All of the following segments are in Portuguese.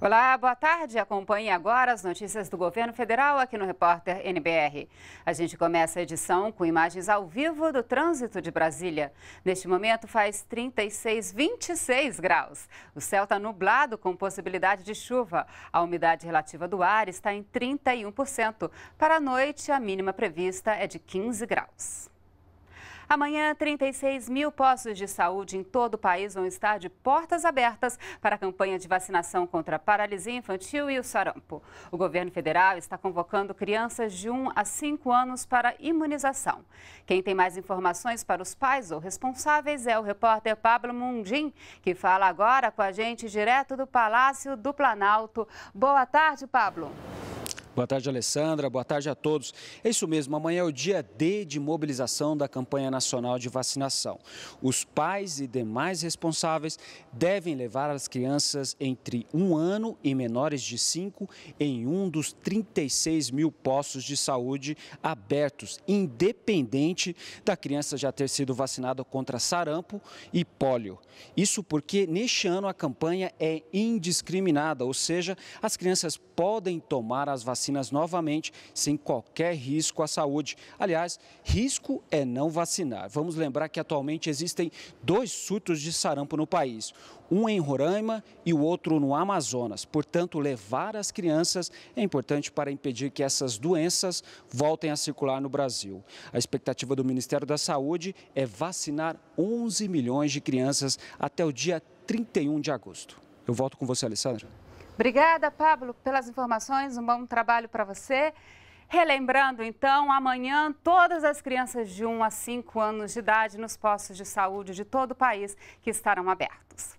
Olá, boa tarde. Acompanhe agora as notícias do governo federal aqui no Repórter NBR. A gente começa a edição com imagens ao vivo do trânsito de Brasília. Neste momento faz 36, 26 graus. O céu está nublado com possibilidade de chuva. A umidade relativa do ar está em 31%. Para a noite, a mínima prevista é de 15 graus. Amanhã, 36 mil postos de saúde em todo o país vão estar de portas abertas para a campanha de vacinação contra a paralisia infantil e o sarampo. O governo federal está convocando crianças de 1 a 5 anos para imunização. Quem tem mais informações para os pais ou responsáveis é o repórter Pablo Mundim, que fala agora com a gente direto do Palácio do Planalto. Boa tarde, Pablo. Boa tarde, Alessandra. Boa tarde a todos. É isso mesmo, amanhã é o dia D de mobilização da campanha nacional de vacinação. Os pais e demais responsáveis devem levar as crianças entre um ano e menores de cinco em um dos 36 mil postos de saúde abertos, independente da criança já ter sido vacinada contra sarampo e pólio. Isso porque neste ano a campanha é indiscriminada, ou seja, as crianças podem tomar as vacinas vacinas novamente, sem qualquer risco à saúde. Aliás, risco é não vacinar. Vamos lembrar que atualmente existem dois surtos de sarampo no país, um em Roraima e o outro no Amazonas. Portanto, levar as crianças é importante para impedir que essas doenças voltem a circular no Brasil. A expectativa do Ministério da Saúde é vacinar 11 milhões de crianças até o dia 31 de agosto. Eu volto com você, Alessandro. Obrigada, Pablo, pelas informações. Um bom trabalho para você. Relembrando, então, amanhã todas as crianças de 1 a 5 anos de idade nos postos de saúde de todo o país que estarão abertos.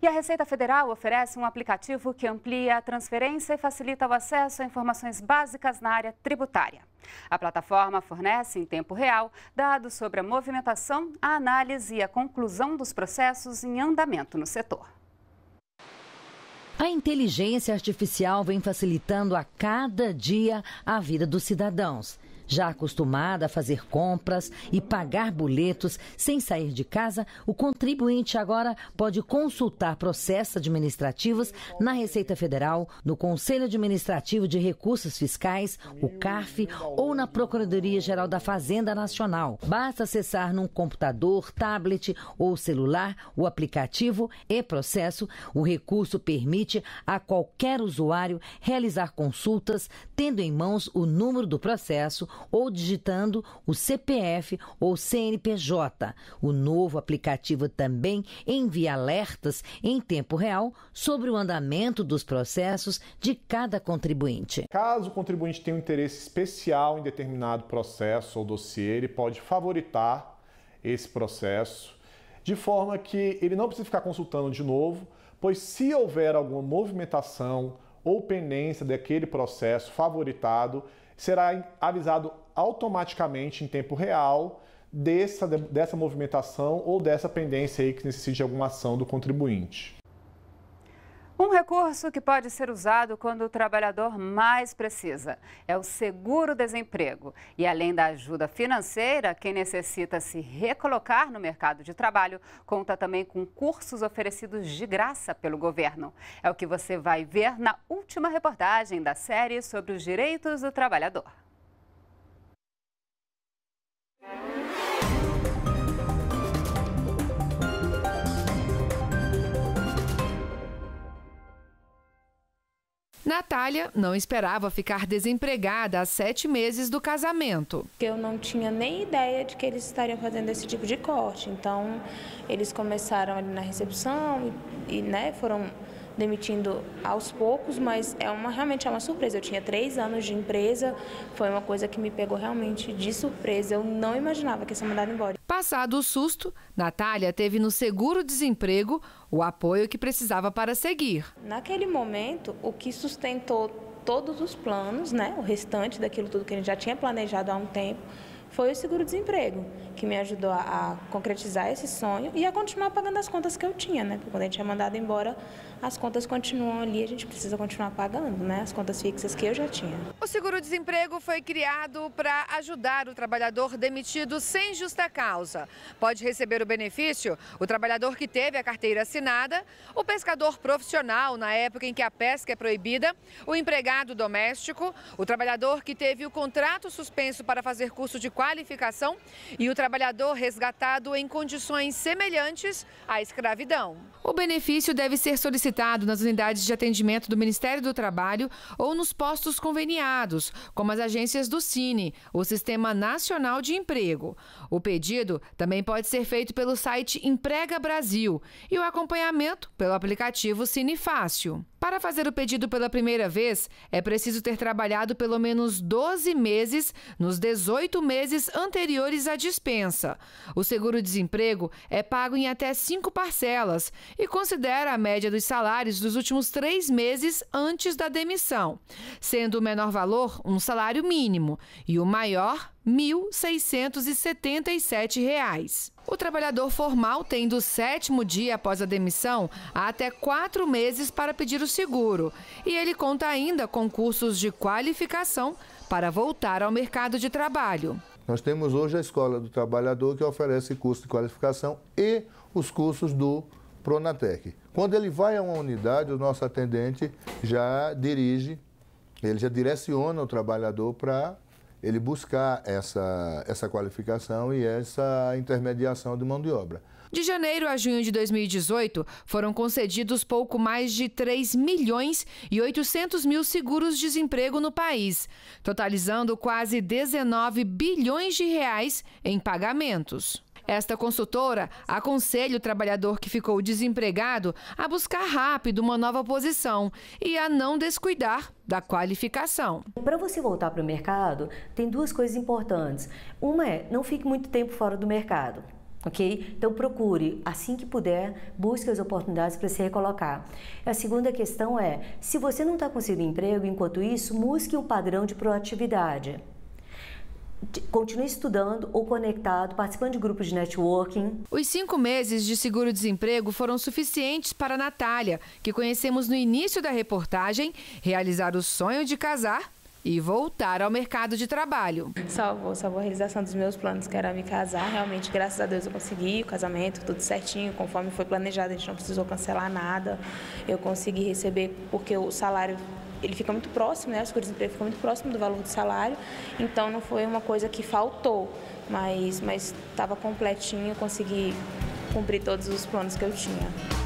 E a Receita Federal oferece um aplicativo que amplia a transferência e facilita o acesso a informações básicas na área tributária. A plataforma fornece em tempo real dados sobre a movimentação, a análise e a conclusão dos processos em andamento no setor. A inteligência artificial vem facilitando a cada dia a vida dos cidadãos. Já acostumada a fazer compras e pagar boletos sem sair de casa, o contribuinte agora pode consultar processos administrativos na Receita Federal, no Conselho Administrativo de Recursos Fiscais, o CARF, ou na Procuradoria Geral da Fazenda Nacional. Basta acessar num computador, tablet ou celular o aplicativo e-Processo. O recurso permite a qualquer usuário realizar consultas, tendo em mãos o número do processo ou digitando o CPF ou CNPJ. O novo aplicativo também envia alertas em tempo real sobre o andamento dos processos de cada contribuinte. Caso o contribuinte tenha um interesse especial em determinado processo ou dossiê, ele pode favoritar esse processo de forma que ele não precisa ficar consultando de novo, pois se houver alguma movimentação ou pendência daquele processo favoritado será avisado automaticamente em tempo real dessa, dessa movimentação ou dessa pendência aí que necessite de alguma ação do contribuinte. Um recurso que pode ser usado quando o trabalhador mais precisa é o seguro-desemprego. E além da ajuda financeira, quem necessita se recolocar no mercado de trabalho conta também com cursos oferecidos de graça pelo governo. É o que você vai ver na última reportagem da série sobre os direitos do trabalhador. Natália não esperava ficar desempregada há sete meses do casamento. Eu não tinha nem ideia de que eles estariam fazendo esse tipo de corte. Então, eles começaram ali na recepção e, e né, foram demitindo aos poucos, mas é uma, realmente é uma surpresa. Eu tinha três anos de empresa, foi uma coisa que me pegou realmente de surpresa. Eu não imaginava que ia ser mandada embora. Passado o susto, Natália teve no seguro-desemprego o apoio que precisava para seguir. Naquele momento, o que sustentou todos os planos, né, o restante daquilo tudo que a gente já tinha planejado há um tempo, foi o seguro-desemprego, que me ajudou a, a, concretizar esse sonho e a continuar pagando as contas que eu tinha, né? Porque quando a gente é mandado embora, as contas continuam ali, a gente precisa continuar pagando, né? As contas fixas que eu já tinha. O seguro-desemprego foi criado para ajudar o trabalhador demitido sem justa causa. Pode receber o benefício o trabalhador que teve a carteira assinada, o pescador profissional na época em que a pesca é proibida, o empregado doméstico, o trabalhador que teve o contrato suspenso para fazer curso de qualificação e o trabalhador resgatado em condições semelhantes à escravidão. O benefício deve ser solicitado nas unidades de atendimento do Ministério do Trabalho ou nos postos conveniados, como as agências do Cine, o Sistema Nacional de Emprego. O pedido também pode ser feito pelo site Emprega Brasil e o acompanhamento pelo aplicativo Cine Fácil. Para fazer o pedido pela primeira vez, é preciso ter trabalhado pelo menos 12 meses nos 18 meses anteriores à dispensa. O seguro-desemprego é pago em até cinco parcelas e considera a média dos salários dos últimos três meses antes da demissão, sendo o menor valor um salário mínimo e o maior R$ 1.677. O trabalhador formal tem do sétimo dia após a demissão até quatro meses para pedir o seguro. E ele conta ainda com cursos de qualificação para voltar ao mercado de trabalho. Nós temos hoje a Escola do Trabalhador que oferece curso de qualificação e os cursos do Pronatec. Quando ele vai a uma unidade, o nosso atendente já dirige, ele já direciona o trabalhador para ele buscar essa, essa qualificação e essa intermediação de mão de obra. De janeiro a junho de 2018, foram concedidos pouco mais de 3 milhões e 800 mil seguros-desemprego no país, totalizando quase 19 bilhões de reais em pagamentos. Esta consultora aconselha o trabalhador que ficou desempregado a buscar rápido uma nova posição e a não descuidar da qualificação. Para você voltar para o mercado, tem duas coisas importantes. Uma é, não fique muito tempo fora do mercado. Ok? Então procure, assim que puder, busque as oportunidades para se recolocar. A segunda questão é: se você não está conseguindo emprego, enquanto isso, busque o padrão de proatividade continue estudando ou conectado, participando de grupos de networking. Os cinco meses de seguro-desemprego foram suficientes para Natália, que conhecemos no início da reportagem, realizar o sonho de casar e voltar ao mercado de trabalho. Salvou, salvou a realização dos meus planos, que era me casar. Realmente, graças a Deus, eu consegui o casamento, tudo certinho, conforme foi planejado, a gente não precisou cancelar nada. Eu consegui receber, porque o salário ele fica muito próximo, né? O seguro-desemprego fica muito próximo do valor do salário, então não foi uma coisa que faltou, mas estava completinho, consegui cumprir todos os planos que eu tinha.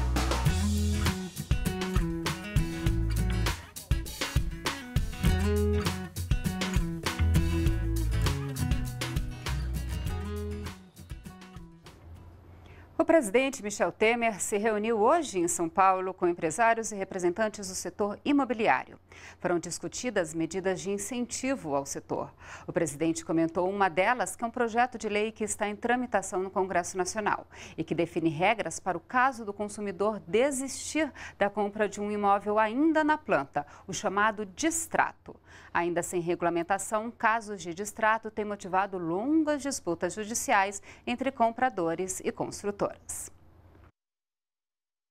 presidente Michel Temer se reuniu hoje em São Paulo com empresários e representantes do setor imobiliário. Foram discutidas medidas de incentivo ao setor. O presidente comentou uma delas, que é um projeto de lei que está em tramitação no Congresso Nacional e que define regras para o caso do consumidor desistir da compra de um imóvel ainda na planta, o chamado distrato. Ainda sem regulamentação, casos de distrato têm motivado longas disputas judiciais entre compradores e construtores horas.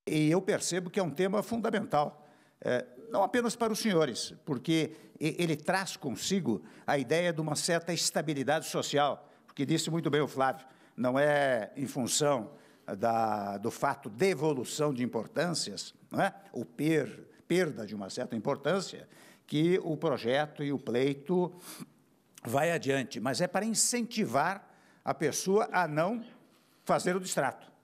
E eu percebo que é um tema fundamental, é, não apenas para os senhores, porque ele traz consigo a ideia de uma certa estabilidade social, porque disse muito bem o Flávio, não é em função da, do fato de evolução de importâncias, não é? ou per, perda de uma certa importância, que o projeto e o pleito vai adiante, mas é para incentivar a pessoa a não fazer o distrato